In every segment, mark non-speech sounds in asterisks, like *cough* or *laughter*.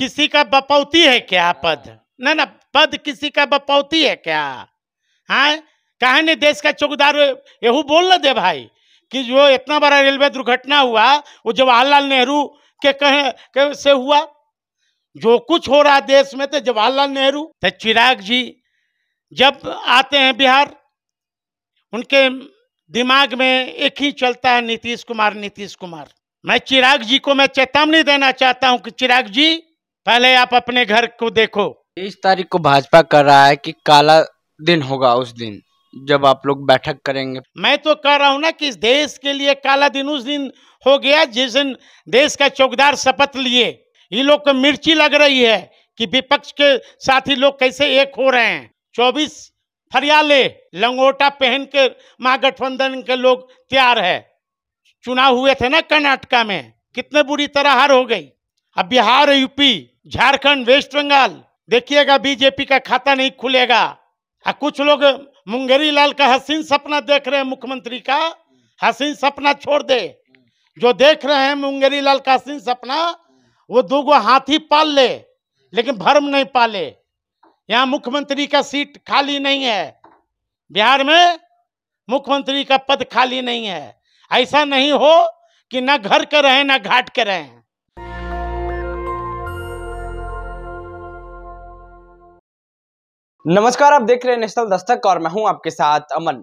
किसी का बपौती है क्या पद ना ना पद किसी का बपौती है क्या हाँ कहे नहीं देश का चौकीदार यू बोल ना दे भाई कि जो इतना बड़ा रेलवे दुर्घटना हुआ वो जवाहरलाल नेहरू के कहे के से हुआ जो कुछ हो रहा देश में तो जवाहरलाल नेहरू तो चिराग जी जब आते हैं बिहार उनके दिमाग में एक ही चलता है नीतीश कुमार नीतीश कुमार मैं चिराग जी को मैं चेतावनी देना चाहता हूं कि चिराग जी पहले आप अपने घर को देखो तेईस तारीख को भाजपा कर रहा है कि काला दिन होगा उस दिन जब आप लोग बैठक करेंगे मैं तो कह रहा हूँ ना कि इस देश के लिए काला दिन उस दिन हो गया जिस दिन देश का चौकीदार शपथ लिए ये लोग को मिर्ची लग रही है कि विपक्ष के साथी लोग कैसे एक हो रहे हैं चौबीस फरियाले लंगोटा पहन के महागठबंधन के लोग तैयार है चुनाव हुए थे ना कर्नाटका में कितने बुरी तरह हार हो गई अब बिहार यूपी झारखंड वेस्ट बंगाल देखिएगा बीजेपी का खाता नहीं खुलेगा आ कुछ लोग मुंगेरी लाल का हसीन सपना देख रहे हैं मुख्यमंत्री का हसीन सपना छोड़ दे जो देख रहे हैं मुंगेरी लाल का हसीन सपना वो दो गो हाथी पाल ले लेकिन भर्म नहीं पाले यहाँ मुख्यमंत्री का सीट खाली नहीं है बिहार में मुख्यमंत्री का पद खाली नहीं है ऐसा नहीं हो कि ना घर के रहें ना घाट के रहें नमस्कार आप देख रहे हैं नेशनल दस्तक और मैं हूं आपके साथ अमन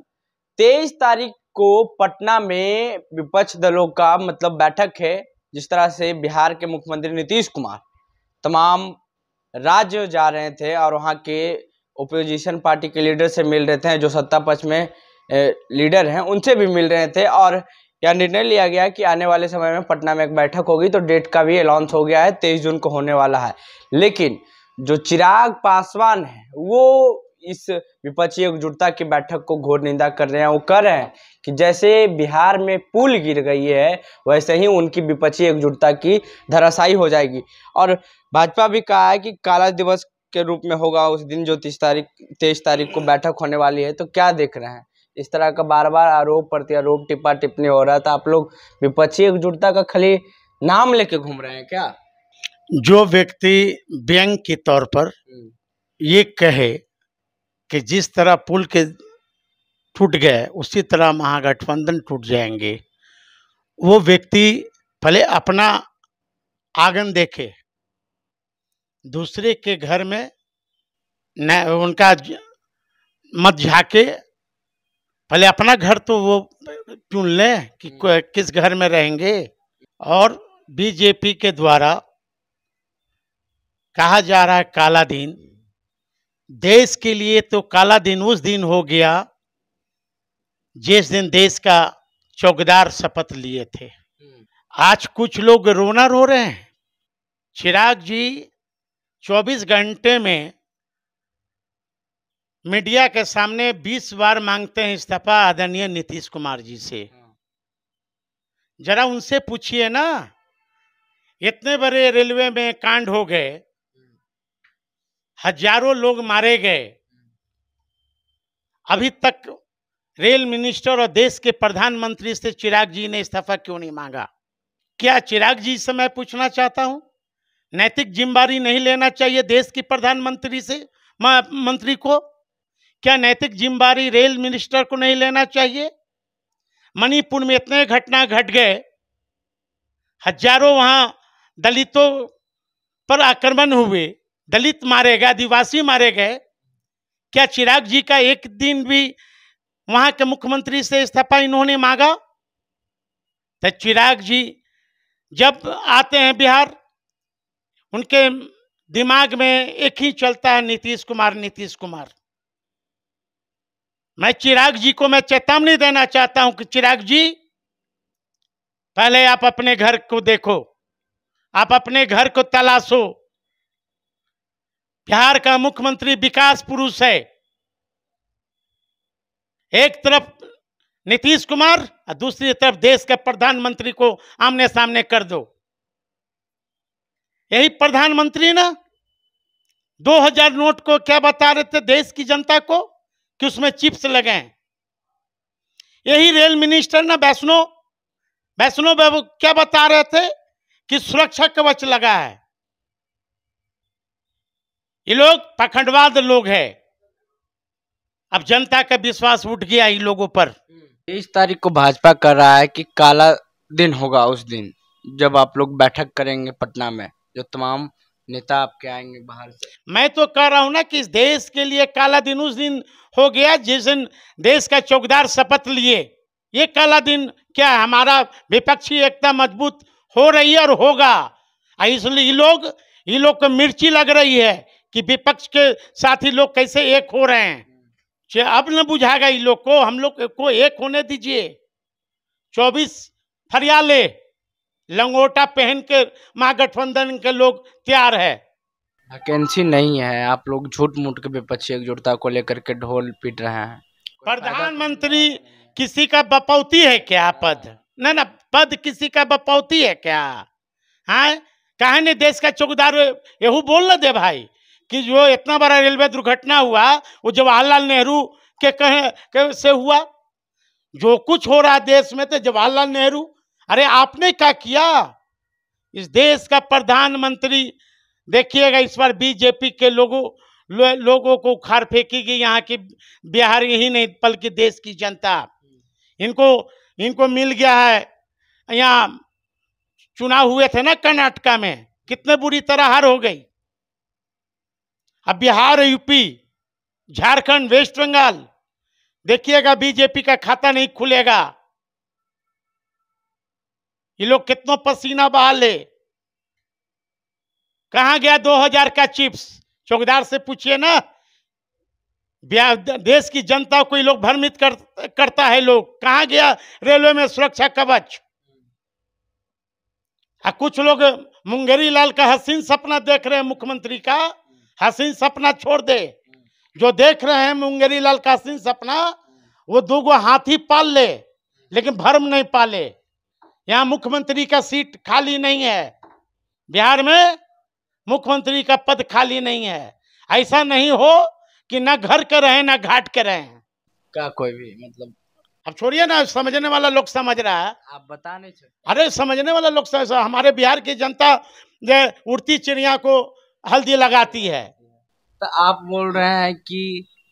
तेईस तारीख को पटना में विपक्ष दलों का मतलब बैठक है जिस तरह से बिहार के मुख्यमंत्री नीतीश कुमार तमाम राज्य जा रहे थे और वहां के ओपोजिशन पार्टी के लीडर से मिल रहे थे जो सत्ता पक्ष में लीडर हैं उनसे भी मिल रहे थे और यह निर्णय लिया गया कि आने वाले समय में पटना में एक बैठक होगी तो डेट का भी अनाउंस हो गया है तेईस जून को होने वाला है लेकिन जो चिराग पासवान है वो इस विपक्षी एकजुटता की बैठक को घोर निंदा कर रहे हैं वो कर रहे हैं कि जैसे बिहार में पुल गिर गई है वैसे ही उनकी विपक्षी एकजुटता की धराशाई हो जाएगी और भाजपा भी कहा है कि काला दिवस के रूप में होगा उस दिन जो तीस तारीख तेईस तारीख को बैठक होने वाली है तो क्या देख रहे हैं इस तरह का बार बार आरोप प्रत्यारोप टिप्पा टिप्पणी हो रहा था आप लोग विपक्षी एकजुटता का खाली नाम लेके घूम रहे हैं क्या जो व्यक्ति व्यंग के तौर पर हम्म। ये कहे कि जिस तरह पुल के टूट गए उसी तरह महागठबंधन टूट जाएंगे वो व्यक्ति भले अपना आंगन देखे दूसरे के घर में न उनका मत झाके भले अपना घर तो वो चुन लें कि हम्म। किस घर में रहेंगे और बीजेपी के द्वारा कहा जा रहा है काला दिन देश के लिए तो काला दिन उस दिन हो गया जिस दिन देश का चौकीदार शपथ लिए थे आज कुछ लोग रोना रो रहे हैं चिराग जी 24 घंटे में मीडिया के सामने 20 बार मांगते हैं इस्तीफा आदरणीय नीतीश कुमार जी से जरा उनसे पूछिए ना इतने बड़े रेलवे में कांड हो गए हजारों लोग मारे गए हम्म। अभी तक रेल मिनिस्टर और देश के प्रधानमंत्री से चिराग जी ने इस्तीफा क्यों नहीं मांगा क्या चिराग जी से मैं पूछना चाहता हूं नैतिक जिम्मेदारी नहीं लेना चाहिए देश की प्रधानमंत्री से मंत्री को क्या नैतिक जिम्मेदारी रेल मिनिस्टर को नहीं लेना चाहिए मणिपुर में इतने घटना घट गए हजारों वहां दलितों पर आक्रमण हुए दलित मारे गए आदिवासी मारे गए क्या चिराग जी का एक दिन भी वहां के मुख्यमंत्री से इस्तीफा इन्होंने मांगा तो चिराग जी जब आते हैं बिहार उनके दिमाग में एक ही चलता है नीतीश कुमार नीतीश कुमार मैं चिराग जी को मैं चेतावनी देना चाहता हूं कि चिराग जी पहले आप अपने घर को देखो आप अपने घर को तलाशो बिहार का मुख्यमंत्री विकास पुरुष है एक तरफ नीतीश कुमार और दूसरी तरफ देश के प्रधानमंत्री को आमने सामने कर दो यही प्रधानमंत्री ना 2000 नोट को क्या बता रहे थे देश की जनता को कि उसमें चिप्स लगे हैं यही रेल मिनिस्टर ना वैष्णो वैष्णो क्या बता रहे थे कि सुरक्षा कवच लगा है ये लोग पखंडवाद लोग हैं अब जनता का विश्वास उठ गया इन लोगों पर तेईस तारीख को भाजपा कर रहा है कि काला दिन होगा उस दिन जब आप लोग बैठक करेंगे पटना में जो तमाम नेता आपके आएंगे बाहर से मैं तो कह रहा हूं ना कि इस देश के लिए काला दिन उस दिन हो गया जिस दिन देश का चौकदार शपथ लिए ये काला दिन क्या हमारा विपक्षी एकता मजबूत हो रही है और होगा इसलिए ये लोग ये लोग को मिर्ची लग रही है कि विपक्ष के साथी लोग कैसे एक हो रहे हैं अब न बुझाएगा इन लोग को हम लोग को एक होने दीजिए चौबीस फरियाले लंगोटा पहन के महागठबंधन के लोग तैयार है वैकेंसी नहीं है आप लोग झूठ मूठ के विपक्षी एकजुटता को लेकर के ढोल पीट रहे हैं तो प्रधानमंत्री किसी का बपौती है क्या पद ना ना पद किसी का बपौती है क्या हाँ कहे देश का चौकीदार यू बोल न दे भाई कि जो इतना बड़ा रेलवे दुर्घटना हुआ वो जवाहरलाल नेहरू के कहे के से हुआ जो कुछ हो रहा देश में तो जवाहरलाल नेहरू अरे आपने क्या किया इस देश का प्रधानमंत्री देखिएगा इस बार बीजेपी के लोगों लो, लोगों को उखाड़ फेंकेगी यहाँ की बिहार ही नहीं बल्कि देश की जनता इनको इनको मिल गया है यहाँ चुनाव हुए थे ना कर्नाटका में कितने बुरी तरह हार हो गई बिहार यूपी झारखंड वेस्ट बंगाल देखिएगा बीजेपी का खाता नहीं खुलेगा ये लोग कितना पसीना बहा ले कहा गया 2000 का चिप्स चौकीदार से पूछिए ना देश की जनता को ये लोग भ्रमित कर, करता है लोग कहा गया रेलवे में सुरक्षा कवच आ हाँ, कुछ लोग मुंगेरी लाल का हसीन सपना देख रहे हैं मुख्यमंत्री का हसीन सपना छोड़ दे जो देख रहे हैं मुंगेरी लाल का हसीन सपना वो दो गो हाथी पाल ले लेकिन भर्म नहीं पाले यहाँ मुख्यमंत्री का सीट खाली नहीं है बिहार में मुख्यमंत्री का पद खाली नहीं है ऐसा नहीं हो कि ना घर के रहे ना घाट के रहे क्या कोई भी मतलब अब छोड़िए ना समझने वाला लोग समझ रहा है आप बता नहीं अरे समझने वाला लोग समझ हमारे बिहार की जनता उड़ती चिड़िया को हल्दी लगाती है तो आप बोल रहे हैं कि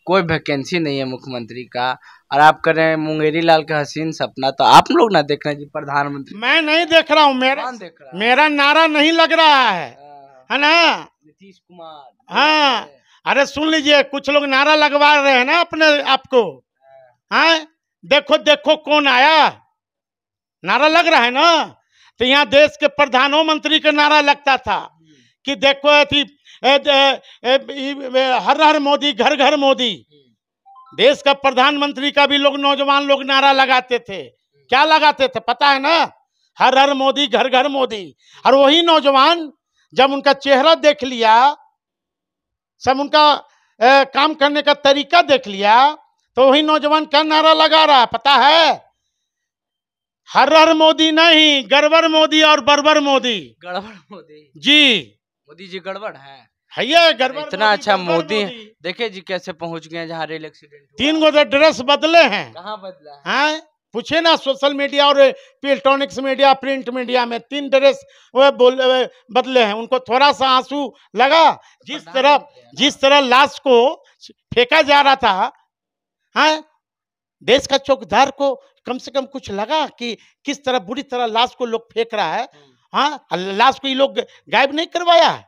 कोई वैकेंसी नहीं है मुख्यमंत्री का और आप कर रहे हैं मुंगेरी लाल का हसीन सपना तो आप लोग ना देख रहे हैं जी प्रधानमंत्री मैं नहीं देख रहा हूँ मेरा देख रहा मेरा नारा नहीं लग रहा है हाँ। है ना नीतीश कुमार हाँ अरे सुन लीजिए कुछ लोग नारा लगवा रहे हैं ना अपने आपको हाँ, हाँ? देखो देखो कौन आया नारा लग रहा है ना तो यहाँ देश के प्रधानमंत्री का नारा लगता था कि देखो अति हर हर मोदी घर घर मोदी देश का प्रधानमंत्री का भी लोग नौजवान लोग नारा लगाते थे क्या लगाते थे पता है ना हर हर मोदी घर घर मोदी और वही नौजवान जब उनका चेहरा देख लिया सब उनका ए, काम करने का तरीका देख लिया तो वही नौजवान क्या नारा लगा रहा है पता है हर हर मोदी नहीं गड़बड़ मोदी और बरबर मोदी गड़बड़ मोदी जी मोदी जी गड़बड़ है है गड़बड़ इतना अच्छा मोदी देखे जी कैसे पहुंच गए जहाँ रेल एक्सीडेंट तीन गो ड्रेस तो बदले हैं कहाँ बदला है हाँ? पूछे ना सोशल मीडिया और इलेक्ट्रॉनिक्स मीडिया प्रिंट मीडिया में तीन ड्रेस वो बोल बदले हैं उनको थोड़ा सा आंसू लगा जिस तरह जिस तरह लाश को फेंका जा रहा था हाँ? देश का चौकीदार को कम से कम कुछ लगा कि किस तरह बुरी तरह लाश को लोग फेंक रहा है हम्म। हाँ लाश को ये लोग गायब नहीं करवाया है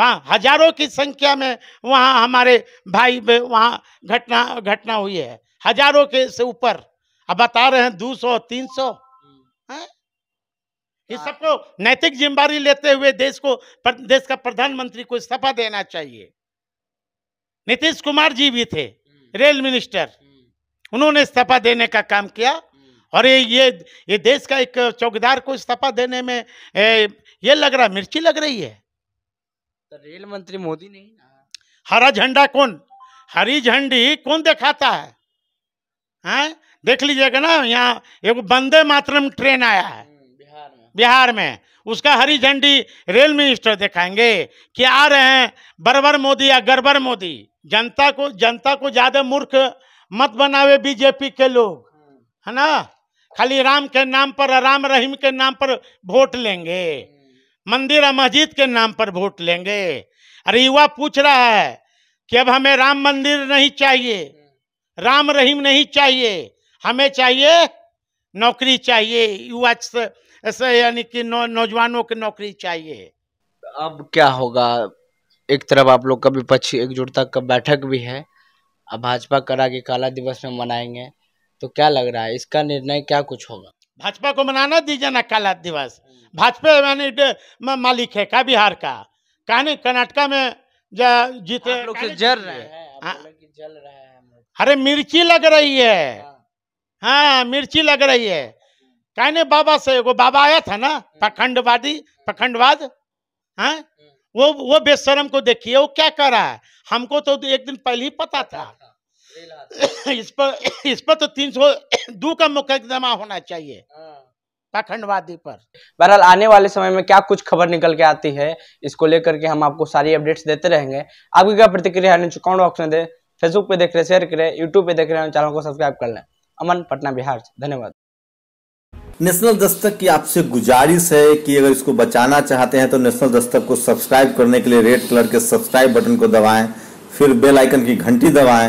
हाँ हजारों की संख्या में वहाँ हमारे भाई में वहाँ घटना घटना हुई है हजारों के से ऊपर अब बता रहे हैं दो सौ तीन सौ हम्म। हाँ? ये हाँ। सबको नैतिक जिम्मेदारी लेते हुए देश को पर, देश का प्रधानमंत्री को इस्तीफा देना चाहिए नीतीश कुमार जी भी थे हम्म। रेल मिनिस्टर हम्म। उन्होंने इस्तीफा देने का काम किया और ये ये ये देश का एक चौकीदार को इस्तीफा देने में ए, ये लग रहा मिर्ची लग रही है तो रेल मंत्री मोदी नहीं ना हरा झंडा कौन हरी झंडी कौन दिखाता है हैं देख लीजिएगा ना यहाँ एक वंदे मातरम ट्रेन आया है हम्म, बिहार में बिहार में उसका हरी झंडी रेल मिनिस्टर दिखाएंगे कि आ रहे हैं बरबर मोदी या गड़बर मोदी जनता को जनता को ज़्यादा मूर्ख मत बनावे बीजेपी के लोग हम्म। है ना खाली राम के नाम पर राम रहीम के नाम पर वोट लेंगे मंदिर और मस्जिद के नाम पर वोट लेंगे अरे युवा पूछ रहा है कि अब हमें राम मंदिर नहीं चाहिए राम रहीम नहीं चाहिए हमें चाहिए नौकरी चाहिए युवा ऐसे यानी कि नौ, नौजवानों की नौकरी चाहिए अब क्या होगा एक तरफ आप लोग का विपक्षी एकजुटता का बैठक भी है अब भाजपा करा के काला दिवस में मनाएंगे तो क्या लग रहा है इसका निर्णय क्या कुछ होगा भाजपा को मनाना दीजिए ना काला दिवस भाजपा मैंने मालिक है का बिहार का कहने कर्नाटका में जीते लोग हाँ। जल रहे हैं जल रहे हैं अरे मिर्ची लग रही है हाँ, हाँ मिर्ची लग रही है कहने बाबा से वो बाबा आया था ना हाँ। पखंडवादी पखंडवाद हाँ वो वो बेशरम को देखिए वो क्या कर रहा है हमको तो एक दिन पहले ही पता था *coughs* इस पर इस पर तो तीन सौ *coughs* दो का मुकदमा होना चाहिए हाँ। पाखंडवादी पर बहरहाल आने वाले समय में क्या कुछ खबर निकल के आती है इसको लेकर के हम आपको सारी अपडेट्स देते रहेंगे आपकी क्या प्रतिक्रिया है कमेंट बॉक्स में दे फेसबुक पे देख रहे शेयर करें यूट्यूब पे देख रहे हैं चैनल को सब्सक्राइब कर लें अमन पटना बिहार धन्यवाद नेशनल दस्तक की आपसे गुजारिश है कि अगर इसको बचाना चाहते हैं तो नेशनल दस्तक को सब्सक्राइब करने के लिए रेड कलर के सब्सक्राइब बटन को दबाएं फिर बेल आइकन की घंटी दबाएं